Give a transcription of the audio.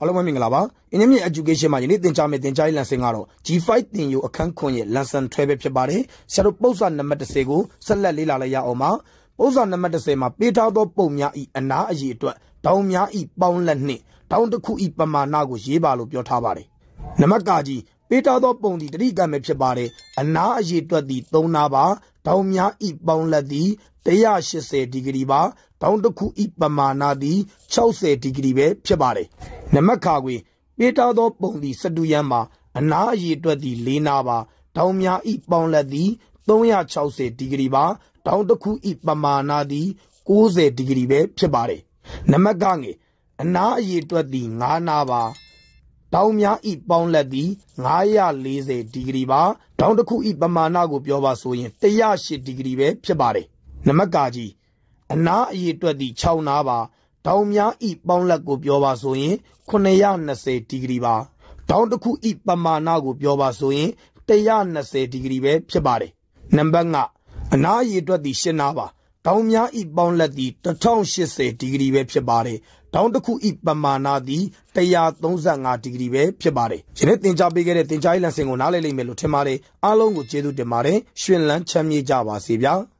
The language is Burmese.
အားလုံးပဲမင်္ဂလာပါ။အင်းမြင့် education မှာယနေ့သင်ကြားမယ့်သင်ကြားရေးလမ်းစဉ်ကတော့ G5 သင်ယူအခန်းခွန်ရဲ့ lesson 12ပဲဖြစ်ပါတယ်။ဆရာတို့ပု္ပ္ပာနံပါတ်10ကိုဆက်လက်လေ့လာလိုက်ရအောင်ပါ။ပု္ပ္ပာနံပါတ်10မှာပေးထားသောပုံများဤအနာအရေအတွက်ဒေါင်းများဤပေါင်းလက်နှင့်ဒေါင်းတစ်ခုဤပမာဏကိုရေးပါလို့ပြောထားပါတယ်။နံပါတ်ကကြီးပေးထားသောပုံသည်တတိကံပဲဖြစ်ပါတယ်အနာအရေတွက်သည်၃နာပါဒေါင်းများဤပေါင်းလက်သည်180ဒီဂရီပါဒေါင်းတစ်ခုဤပမာဏသည်60ဒီဂရီပဲဖြစ်ပါတယ်နမခါကွေပေးထားသောပုံသည်စတူယံမှာအနာအရေတွက်သည်၄နာပါဒေါင်းများဤပေါင်းလက်သည်360ဒီဂရီပါဒေါင်းတစ်ခုဤပမာဏသည်60ဒီဂရီပဲဖြစ်ပါတယ်နမကငေအနာအရေတွက်သည်9နာပါတောင်များဤပေါင်းလက်သည်940ဒီဂရီပါတောင်တစ်ခုဤပမာဏကိုပြောပါဆိုရင်108ဒီဂရီပဲဖြစ်ပါတယ်နမကာကြီးအနာအရေအတွက်သည်6နာပါတောင်များဤပေါင်းလက်ကိုပြောပါဆိုရင်920ဒီဂရီပါတောင်တစ်ခုဤပမာဏကိုပြောပါဆိုရင်120ဒီဂရီပဲဖြစ်ပါတယ်နံပါတ်9အနာအရေအတွက်သည်8နာပါတောင်များဤပေါင်းလက်သည်1080ဒီဂရီပဲဖြစ်ပါတယ်။တောင်တစ်ခုဤပမာဏသည်135ဒီဂရီပဲဖြစ်ပါတယ်။ယနေ့သင်ကြားပေးခဲ့တဲ့သင်ကြားရေးလမ်းစဉ်ကိုနားလည်လိမ့်မယ်လို့ထင်ပါတယ်။အားလုံးကိုကျေးဇူးတင်ပါတယ်။ရှင်လန်းချမ်းမြေ့ကြပါစေဗျာ။